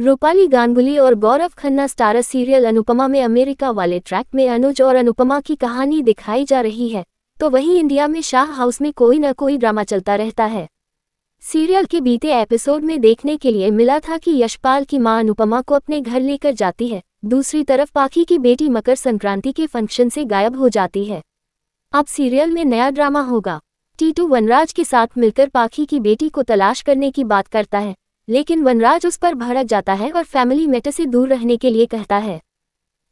रूपाली गांगुली और Gaurav Khanna starrer serial Anupamaa में America वाले ट्रैक में अनुज और अनुपमा की कहानी दिखाई जा रही है तो वहीं इंडिया में शाह हाउस में कोई न कोई ड्रामा चलता रहता है सीरियल के बीते एपिसोड में देखने के लिए मिला था कि यशपाल की मां अनुपमा को अपने घर लेकर जाती है दूसरी तरफ पाखी की बेटी मकर संक्रांति के फंक्शन से गायब हो जाती है अब सीरियल में नया ड्रामा होगा टीटू वनराज के साथ मिलकर पाखी की बेटी को तलाश करने की बात करता है लेकिन वनराज उस पर भड़क जाता है और फैमिली मैटर से दूर रहने के लिए कहता है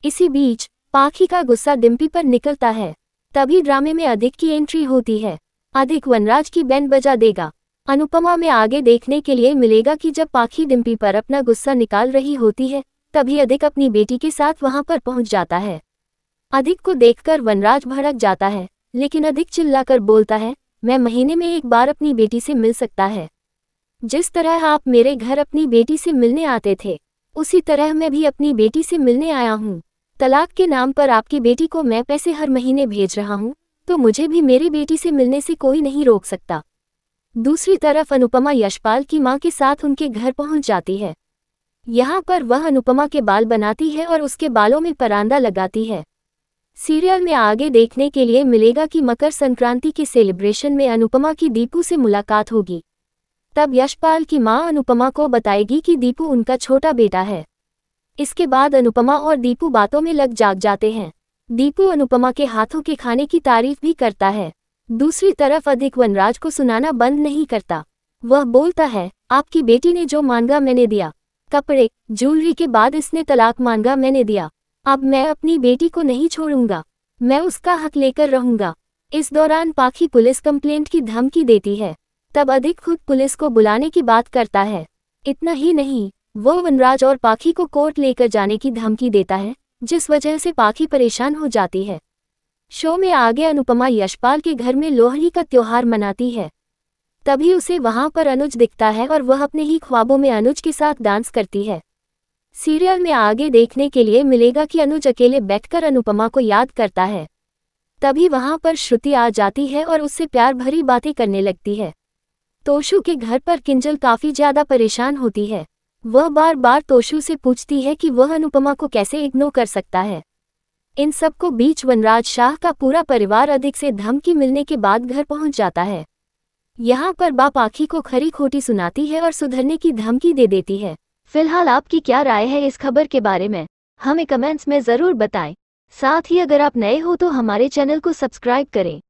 इसी बीच पाखी का गुस्सा डिम्पी पर निकलता है तभी ड्रामे में अधिक की एंट्री होती है अधिक वनराज की बैंड बजा देगा अनुपमा में आगे देखने के लिए मिलेगा कि जब पाखी डिम्पी पर अपना गुस्सा निकाल रही होती है तभी अधिक अपनी बेटी के साथ वहां पर पहुंच जाता है अधिक को देखकर वनराज भड़क जाता है लेकिन अधिक चिल्लाकर बोलता है मैं महीने में एक बार अपनी बेटी से मिल सकता है जिस तरह आप मेरे घर अपनी बेटी से मिलने आते थे उसी तरह मैं भी अपनी बेटी से मिलने आया हूँ तलाक के नाम पर आपकी बेटी को मैं पैसे हर महीने भेज रहा हूँ तो मुझे भी मेरी बेटी से मिलने से कोई नहीं रोक सकता दूसरी तरफ अनुपमा यशपाल की माँ के साथ उनके घर पहुँच जाती है यहाँ पर वह अनुपमा के बाल बनाती है और उसके बालों में परांदा लगाती है सीरियल में आगे देखने के लिए मिलेगा कि मकर संक्रांति के सेलिब्रेशन में अनुपमा की दीपू से मुलाकात होगी तब यशपाल की मां अनुपमा को बताएगी कि दीपू उनका छोटा बेटा है इसके बाद अनुपमा और दीपू बातों में लग जाग जाते हैं दीपू अनुपमा के हाथों के खाने की तारीफ भी करता है दूसरी तरफ अधिक वनराज को सुनाना बंद नहीं करता वह बोलता है आपकी बेटी ने जो मांगा मैंने दिया कपड़े ज्वेलरी के बाद इसने तलाक मांगा मैंने दिया अब मैं अपनी बेटी को नहीं छोड़ूंगा मैं उसका हक लेकर रहूंगा इस दौरान पाखी पुलिस कंप्लेंट की धमकी देती है तब अधिक खुद पुलिस को बुलाने की बात करता है इतना ही नहीं वो वनराज और पाखी को कोर्ट लेकर जाने की धमकी देता है जिस वजह से पाखी परेशान हो जाती है शो में आगे अनुपमा यशपाल के घर में लोहड़ी का त्योहार मनाती है तभी उसे वहां पर अनुज दिखता है और वह अपने ही ख्वाबों में अनुज के साथ डांस करती है सीरियल में आगे देखने के लिए मिलेगा कि अनुज अकेले बैठकर अनुपमा को याद करता है तभी वहां पर श्रुति आ जाती है और उससे प्यार भरी बातें करने लगती है तोशु के घर पर किंजल काफ़ी ज़्यादा परेशान होती है वह बार बार तोशु से पूछती है कि वह अनुपमा को कैसे इग्नोर कर सकता है इन सबको बीच वनराज शाह का पूरा परिवार अधिक से धमकी मिलने के बाद घर पहुंच जाता है यहाँ पर बाप आखी को खरी खोटी सुनाती है और सुधरने की धमकी दे देती है फिलहाल आपकी क्या राय है इस खबर के बारे में हमें कमेंट्स में ज़रूर बताएं साथ ही अगर आप नए हो तो हमारे चैनल को सब्सक्राइब करें